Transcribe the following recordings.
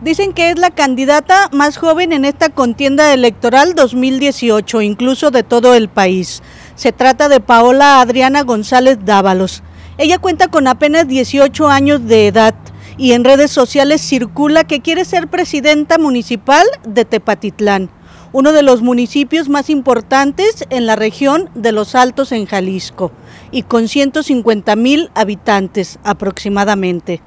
Dicen que es la candidata más joven en esta contienda electoral 2018, incluso de todo el país. Se trata de Paola Adriana González Dávalos. Ella cuenta con apenas 18 años de edad y en redes sociales circula que quiere ser presidenta municipal de Tepatitlán, uno de los municipios más importantes en la región de Los Altos en Jalisco, y con 150 mil habitantes aproximadamente.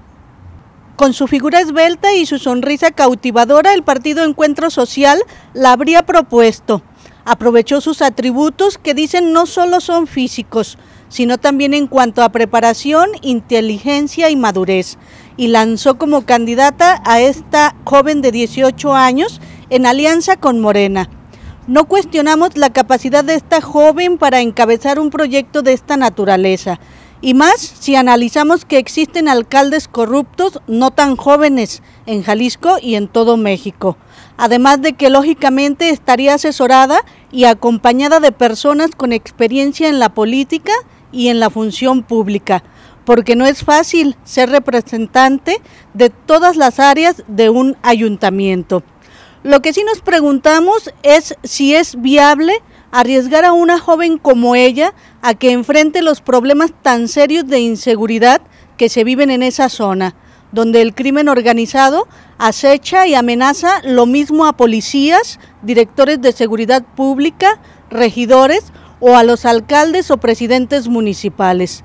Con su figura esbelta y su sonrisa cautivadora, el partido Encuentro Social la habría propuesto. Aprovechó sus atributos que dicen no solo son físicos, sino también en cuanto a preparación, inteligencia y madurez, y lanzó como candidata a esta joven de 18 años en alianza con Morena. No cuestionamos la capacidad de esta joven para encabezar un proyecto de esta naturaleza, y más si analizamos que existen alcaldes corruptos no tan jóvenes en Jalisco y en todo México. Además de que lógicamente estaría asesorada y acompañada de personas con experiencia en la política y en la función pública, porque no es fácil ser representante de todas las áreas de un ayuntamiento. Lo que sí nos preguntamos es si es viable arriesgar a una joven como ella a que enfrente los problemas tan serios de inseguridad que se viven en esa zona, donde el crimen organizado acecha y amenaza lo mismo a policías, directores de seguridad pública, regidores o a los alcaldes o presidentes municipales.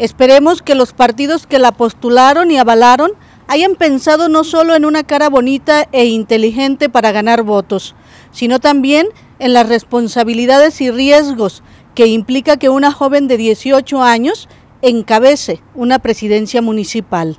Esperemos que los partidos que la postularon y avalaron hayan pensado no solo en una cara bonita e inteligente para ganar votos, sino también en las responsabilidades y riesgos que implica que una joven de 18 años encabece una presidencia municipal.